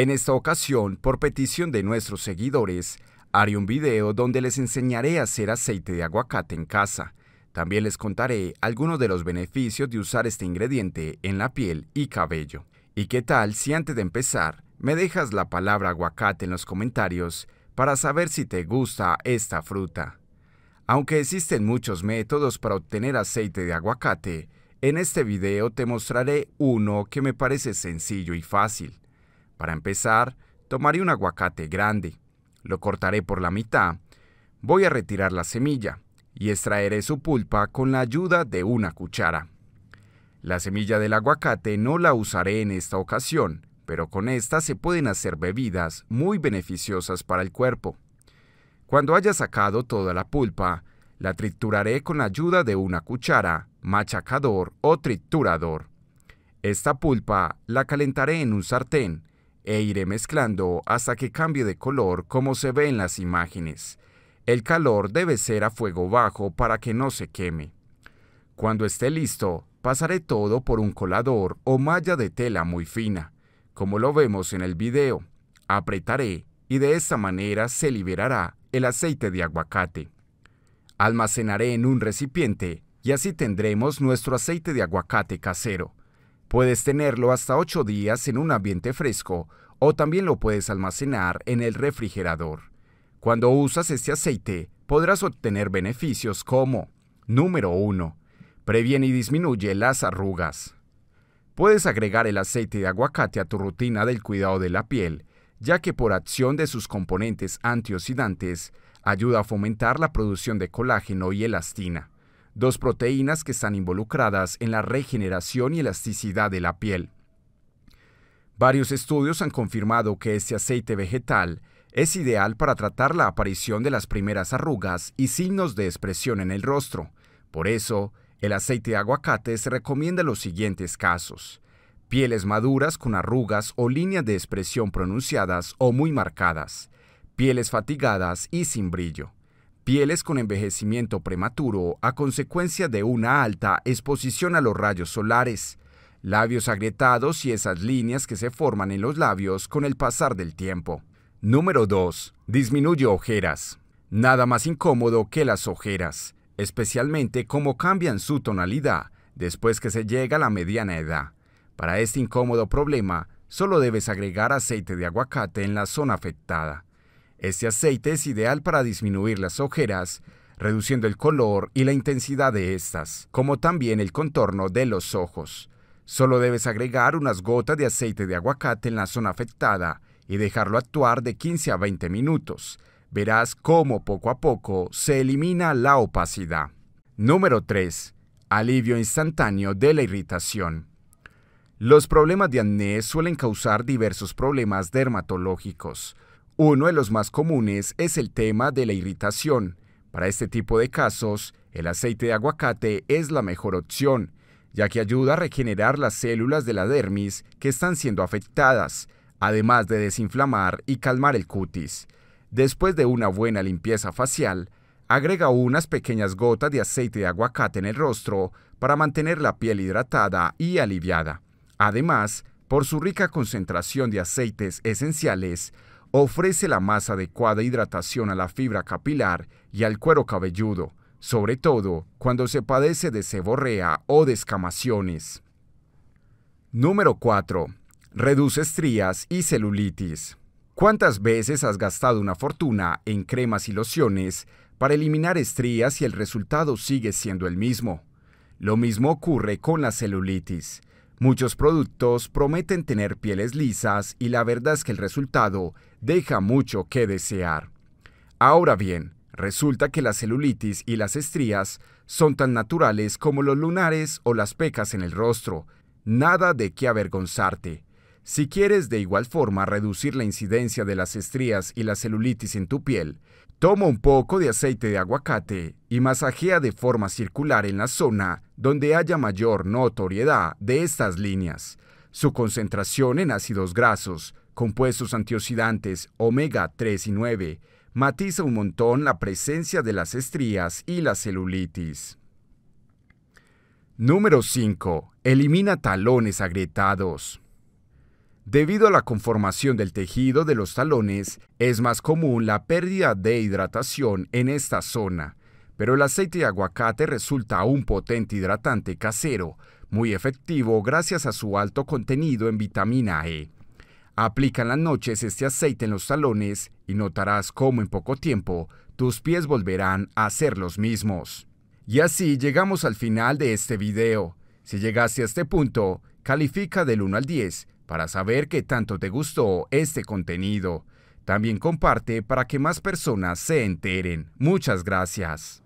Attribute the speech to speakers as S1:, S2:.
S1: En esta ocasión, por petición de nuestros seguidores, haré un video donde les enseñaré a hacer aceite de aguacate en casa. También les contaré algunos de los beneficios de usar este ingrediente en la piel y cabello. ¿Y qué tal si antes de empezar me dejas la palabra aguacate en los comentarios para saber si te gusta esta fruta? Aunque existen muchos métodos para obtener aceite de aguacate, en este video te mostraré uno que me parece sencillo y fácil. Para empezar, tomaré un aguacate grande, lo cortaré por la mitad, voy a retirar la semilla y extraeré su pulpa con la ayuda de una cuchara. La semilla del aguacate no la usaré en esta ocasión, pero con esta se pueden hacer bebidas muy beneficiosas para el cuerpo. Cuando haya sacado toda la pulpa, la trituraré con la ayuda de una cuchara, machacador o triturador. Esta pulpa la calentaré en un sartén, e iré mezclando hasta que cambie de color como se ve en las imágenes. El calor debe ser a fuego bajo para que no se queme. Cuando esté listo, pasaré todo por un colador o malla de tela muy fina, como lo vemos en el video. Apretaré y de esta manera se liberará el aceite de aguacate. Almacenaré en un recipiente y así tendremos nuestro aceite de aguacate casero. Puedes tenerlo hasta 8 días en un ambiente fresco o también lo puedes almacenar en el refrigerador. Cuando usas este aceite, podrás obtener beneficios como, número 1, previene y disminuye las arrugas. Puedes agregar el aceite de aguacate a tu rutina del cuidado de la piel, ya que por acción de sus componentes antioxidantes, ayuda a fomentar la producción de colágeno y elastina dos proteínas que están involucradas en la regeneración y elasticidad de la piel. Varios estudios han confirmado que este aceite vegetal es ideal para tratar la aparición de las primeras arrugas y signos de expresión en el rostro. Por eso, el aceite de aguacate se recomienda en los siguientes casos. Pieles maduras con arrugas o líneas de expresión pronunciadas o muy marcadas. Pieles fatigadas y sin brillo pieles con envejecimiento prematuro a consecuencia de una alta exposición a los rayos solares, labios agrietados y esas líneas que se forman en los labios con el pasar del tiempo. Número 2. Disminuye ojeras. Nada más incómodo que las ojeras, especialmente como cambian su tonalidad después que se llega a la mediana edad. Para este incómodo problema, solo debes agregar aceite de aguacate en la zona afectada. Este aceite es ideal para disminuir las ojeras, reduciendo el color y la intensidad de estas, como también el contorno de los ojos. Solo debes agregar unas gotas de aceite de aguacate en la zona afectada y dejarlo actuar de 15 a 20 minutos. Verás cómo poco a poco se elimina la opacidad. Número 3. Alivio instantáneo de la irritación. Los problemas de acné suelen causar diversos problemas dermatológicos uno de los más comunes es el tema de la irritación. Para este tipo de casos, el aceite de aguacate es la mejor opción, ya que ayuda a regenerar las células de la dermis que están siendo afectadas, además de desinflamar y calmar el cutis. Después de una buena limpieza facial, agrega unas pequeñas gotas de aceite de aguacate en el rostro para mantener la piel hidratada y aliviada. Además, por su rica concentración de aceites esenciales, ofrece la más adecuada hidratación a la fibra capilar y al cuero cabelludo, sobre todo cuando se padece de seborrea o descamaciones. Número 4. Reduce estrías y celulitis. ¿Cuántas veces has gastado una fortuna en cremas y lociones para eliminar estrías y el resultado sigue siendo el mismo? Lo mismo ocurre con la celulitis. Muchos productos prometen tener pieles lisas y la verdad es que el resultado deja mucho que desear. Ahora bien, resulta que la celulitis y las estrías son tan naturales como los lunares o las pecas en el rostro. Nada de qué avergonzarte. Si quieres de igual forma reducir la incidencia de las estrías y la celulitis en tu piel, toma un poco de aceite de aguacate y masajea de forma circular en la zona donde haya mayor notoriedad de estas líneas. Su concentración en ácidos grasos, compuestos antioxidantes omega 3 y 9, matiza un montón la presencia de las estrías y la celulitis. Número 5. Elimina talones agrietados. Debido a la conformación del tejido de los talones, es más común la pérdida de hidratación en esta zona, pero el aceite de aguacate resulta un potente hidratante casero, muy efectivo gracias a su alto contenido en vitamina E. Aplica en las noches este aceite en los talones y notarás cómo en poco tiempo tus pies volverán a ser los mismos. Y así llegamos al final de este video. Si llegaste a este punto, califica del 1 al 10 para saber qué tanto te gustó este contenido, también comparte para que más personas se enteren. Muchas gracias.